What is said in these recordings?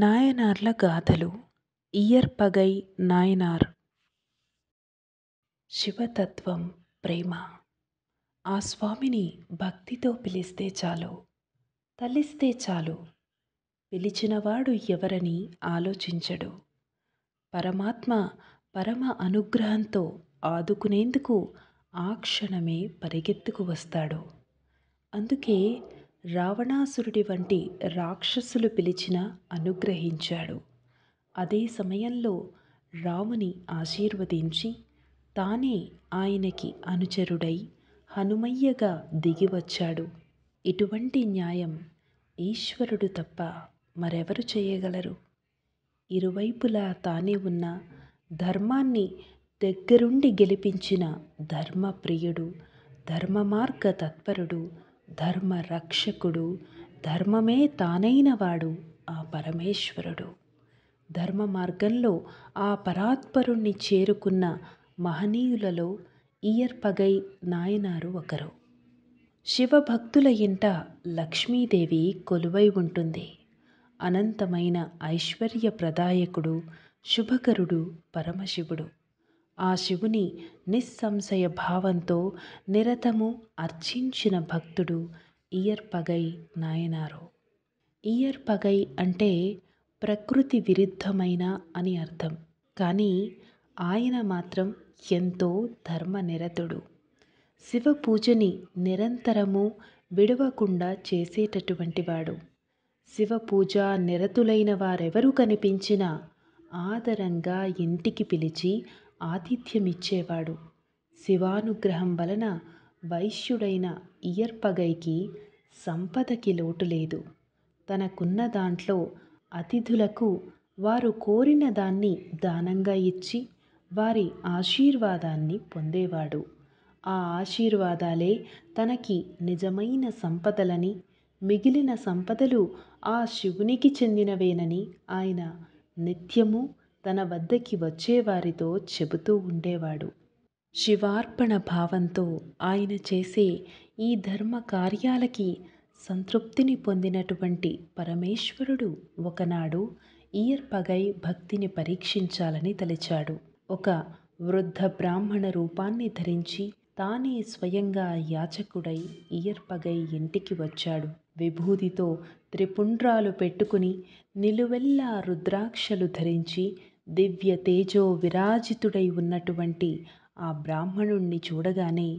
నాయనార్ల గాథలు ఇయర్పగై నాయనార్ శివతత్వం ప్రేమ ఆ స్వామిని భక్తితో పిలిస్తే చాలు తలిస్తే చాలు పిలిచినవాడు ఎవరని ఆలోచించడు పరమాత్మ పరమ అనుగ్రహంతో ఆదుకునేందుకు ఆ క్షణమే పరిగెత్తుకు వస్తాడు అందుకే రావణాసురుడి వంటి రాక్షసులు పిలిచిన అనుగ్రహించాడు అదే సమయంలో రాముని ఆశీర్వదించి తానే ఆయనకి అనుచరుడై హనుమయ్యగా దిగివచ్చాడు ఇటువంటి న్యాయం ఈశ్వరుడు తప్ప మరెవరు చేయగలరు ఇరువైపులా తానే ఉన్న ధర్మాన్ని దగ్గరుండి గెలిపించిన ధర్మప్రియుడు ధర్మ తత్పరుడు ధర్మ రక్షకుడు ధర్మమే తానైన వాడు ఆ పరమేశ్వరుడు ధర్మ మార్గంలో ఆ పరాత్పరుణ్ణి చేరుకున్న మహనీయులలో ఇయర్పగై నాయనారు ఒకరు శివభక్తుల ఇంట లక్ష్మీదేవి కొలువై ఉంటుంది అనంతమైన ఐశ్వర్య ప్రదాయకుడు శుభకరుడు పరమశివుడు ఆ శివుని నిస్సంశయ భావంతో నిరతము అర్చించిన భక్తుడు ఇయర్పగై నాయనారు ఇయర్పగై అంటే ప్రకృతి విరుద్ధమైన అని అర్థం కానీ ఆయన మాత్రం ఎంతో ధర్మనిరతుడు శివ పూజని నిరంతరము విడవకుండా చేసేటటువంటి వాడు శివ పూజ నిరతులైన వారెవరు కనిపించినా ఆదరంగా ఇంటికి పిలిచి ఆతిథ్యమిచ్చేవాడు శివానుగ్రహం వలన వైశ్యుడైన ఇయర్పగైకి సంపదకి లోటు లేదు తనకున్న దాంట్లో అతిథులకు వారు కోరిన దాన్ని దానంగా ఇచ్చి వారి ఆశీర్వాదాన్ని పొందేవాడు ఆ ఆశీర్వాదాలే తనకి నిజమైన సంపదలని మిగిలిన సంపదలు ఆ శివునికి చెందినవేనని ఆయన నిత్యము తన వద్దకి వచ్చేవారితో చెబుతూ ఉండేవాడు శివార్పణ భావంతో ఆయన చేసే ఈ ధర్మ కార్యాలకి సంతృప్తిని పొందినటువంటి పరమేశ్వరుడు ఒకనాడు ఈర్పగై భక్తిని పరీక్షించాలని తలిచాడు ఒక వృద్ధ బ్రాహ్మణ రూపాన్ని ధరించి తానే స్వయంగా యాచకుడై పగై ఇంటికి వచ్చాడు విభూతితో త్రిపుండ్రాలు పెట్టుకుని నిలువెల్లా రుద్రాక్షలు ధరించి దివ్య తేజో విరాజితుడై ఉన్నటువంటి ఆ బ్రాహ్మణుణ్ణి చూడగానే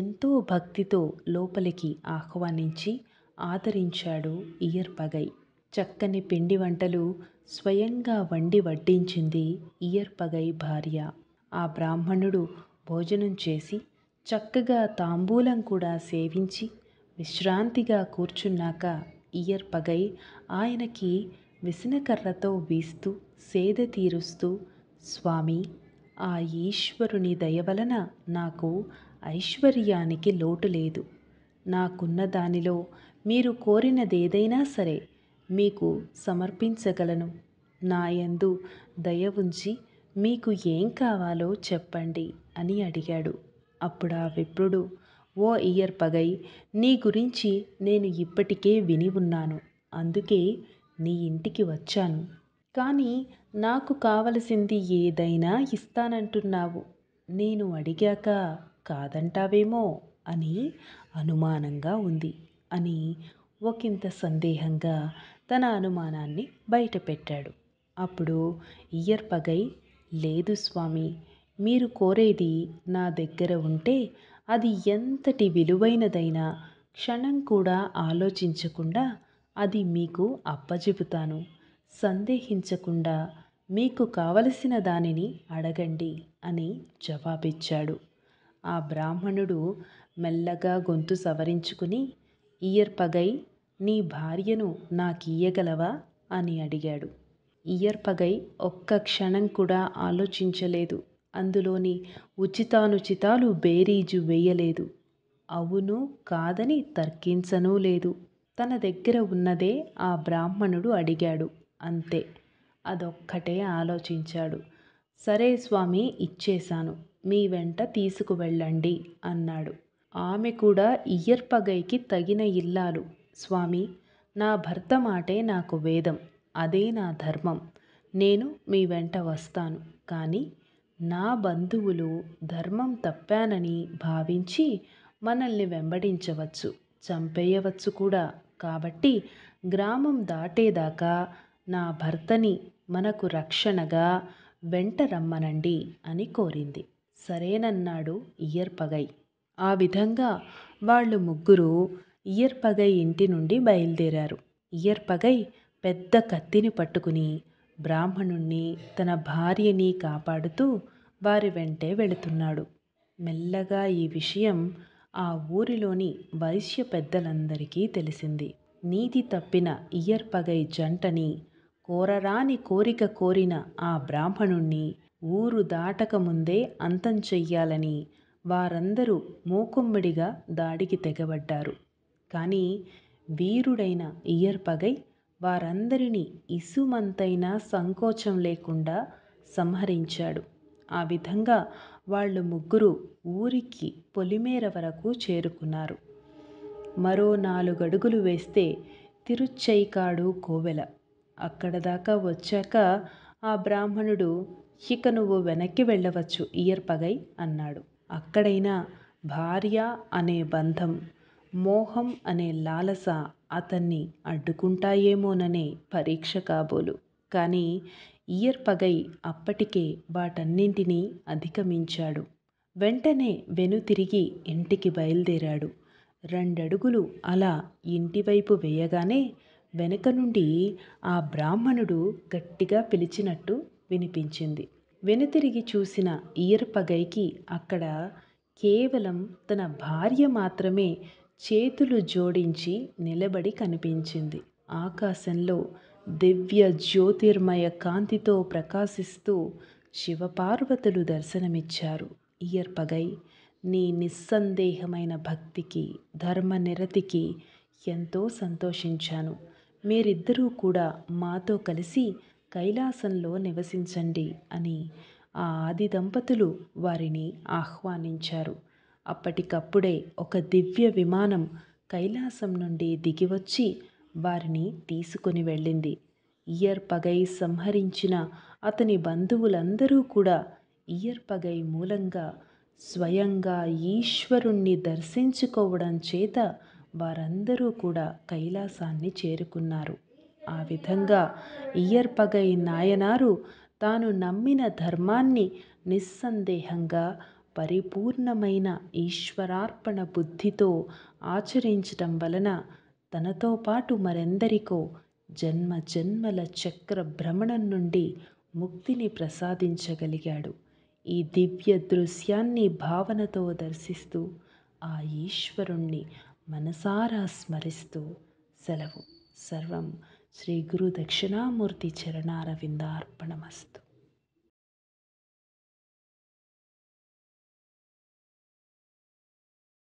ఎంతో భక్తితో లోపలికి ఆహ్వానించి ఆదరించాడు ఇయర్పగై చక్కని పిండి వంటలు స్వయంగా వండి వడ్డించింది ఇయర్పగై భార్య ఆ బ్రాహ్మణుడు భోజనం చేసి చక్కగా తాంబూలం కూడా సేవించి విశ్రాంతిగా కూర్చున్నాక ఇయర్పగై ఆయనకి విసనకర్రతో వీస్తూ సేద తీరుస్తూ స్వామీ ఆ ఈశ్వరుని దయవలన నాకు ఐశ్వర్యానికి లోటు లేదు నాకున్న దానిలో మీరు కోరినదేదైనా సరే మీకు సమర్పించగలను నాయందు దయ ఉంచి మీకు ఏం కావాలో చెప్పండి అని అడిగాడు అప్పుడు ఆ విప్రుడు ఓ ఇయర్ పగై నీ గురించి నేను ఇప్పటికే విని ఉన్నాను అందుకే నీ ఇంటికి వచ్చాను కానీ నాకు కావలసింది ఏదైనా ఇస్తానంటున్నావు నేను అడిగాక కాదంటావేమో అని అనుమానంగా ఉంది అని ఒకింత సందేహంగా తన అనుమానాన్ని బయటపెట్టాడు అప్పుడు ఇయర్ పగై లేదు స్వామి మీరు కోరేది నా దగ్గర ఉంటే అది ఎంతటి విలువైనదైనా క్షణం కూడా ఆలోచించకుండా అది మీకు అప్పజెపుతాను సందేహించకుండా మీకు కావలసిన దానిని అడగండి అని జవాబిచ్చాడు ఆ బ్రాహ్మణుడు మెల్లగా గొంతు సవరించుకుని ఇయర్పగై నీ భార్యను నాకియ్యగలవా అని అడిగాడు ఇయర్పగై ఒక్క క్షణం కూడా ఆలోచించలేదు అందులోని ఉచితానుచితాలు బేరీజు వేయలేదు అవును కాదని తర్కించనూ లేదు తన దగ్గర ఉన్నదే ఆ బ్రాహ్మణుడు అడిగాడు అంతే అదొక్కటే ఆలోచించాడు సరే స్వామి ఇచ్చేశాను మీ వెంట తీసుకువెళ్ళండి అన్నాడు ఆమె కూడా ఇయ్యర్పగైకి తగిన ఇల్లాలు స్వామి నా భర్త మాటే నాకు వేదం అదే నా ధర్మం నేను మీ వెంట వస్తాను కానీ నా బంధువులు ధర్మం తప్పానని భావించి మనల్ని వెంబడించవచ్చు చంపేయవచ్చు కూడా కాబట్టి గ్రామం దాటేదాకా నా భర్తని మనకు రక్షణగా వెంట రమ్మనండి అని కోరింది సరేనన్నాడు ఇయర్పగై ఆ విధంగా వాళ్ళు ముగ్గురు ఇయర్పగై ఇంటి నుండి బయలుదేరారు ఇయర్పగై పెద్ద కత్తిని పట్టుకుని బ్రాహ్మణుణ్ణి తన భార్యని కాపాడుతూ వారి వెంటే వెళుతున్నాడు మెల్లగా ఈ విషయం ఆ ఊరిలోని వైశ్య పెద్దలందరికీ తెలిసింది నీతి తప్పిన ఇయర్పగై జంటని కోరరాని కోరిక కోరిన ఆ బ్రాహ్మణుణ్ణి ఊరు దాటక ముందే అంతం చెయ్యాలని వారందరూ మూకుమ్మడిగా దాడికి తెగబడ్డారు కానీ వీరుడైన ఇయర్పగై వారందరినీ ఇసుమంతైనా సంకోచం లేకుండా సంహరించాడు ఆ విధంగా వాళ్ళు ముగ్గురు ఊరికి పొలిమేర వరకు చేరుకున్నారు మరో నాలుగడుగులు వేస్తే తిరుచ్చైకాడు కోవెల అక్కడ దాకా వచ్చాక ఆ బ్రాహ్మణుడు ఇక నువ్వు వెనక్కి వెళ్ళవచ్చు ఇయర్పగై అన్నాడు అక్కడైనా భార్య అనే బంధం మోహం అనే లాలస అతన్ని అడ్డుకుంటాయేమోననే పరీక్ష కాబోలు కానీ ఇయర్పగై అప్పటికే వాటన్నింటినీ అధిగమించాడు. వెంటనే వెనుతిరిగి ఇంటికి బయలుదేరాడు రెండడుగులు అలా ఇంటివైపు వేయగానే వెనుక నుండి ఆ బ్రాహ్మణుడు గట్టిగా పిలిచినట్టు వినిపించింది. వెనుతిరిగి చూసిన ఇయర్పగైకి అక్కడ కేవలం తన భార్య మాత్రమే చేతులు జోడించి నిలబడి కనిపించింది. ఆకాశంలో దివ్య జ్యోతిర్మయ కాంతితో ప్రకాశిస్తూ శివపార్వతులు దర్శనమిచ్చారు ఇయర్పగై నీ నిస్సందేహమైన భక్తికి ధర్మనిరతికి ఎంతో సంతోషించాను మీరిద్దరూ కూడా మాతో కలిసి కైలాసంలో నివసించండి అని ఆ ఆది దంపతులు వారిని ఆహ్వానించారు అప్పటికప్పుడే ఒక దివ్య విమానం కైలాసం నుండి దిగివచ్చి వారిని తీసుకుని వెళ్ళింది ఇయర్ పగై సంహరించిన అతని బంధువులందరూ కూడా ఇయర్ పగై మూలంగా స్వయంగా ఈశ్వరుణ్ణి దర్శించుకోవడం చేత వారందరూ కూడా కైలాసాన్ని చేరుకున్నారు ఆ విధంగా ఇయర్ పగై నాయనారు తాను నమ్మిన ధర్మాన్ని నిస్సందేహంగా పరిపూర్ణమైన ఈశ్వరార్పణ బుద్ధితో ఆచరించటం వలన తనతో పాటు మరెందరికో జన్మ జన్మల చక్ర భ్రమణం నుండి ముక్తిని ప్రసాదించగలిగాడు ఈ దివ్య దృశ్యాన్ని భావనతో దర్శిస్తూ ఆ ఈశ్వరుణ్ణి మనసారా స్మరిస్తూ సెలవు సర్వం శ్రీ గురు దక్షిణామూర్తి చరణారవిందార్పణమస్తు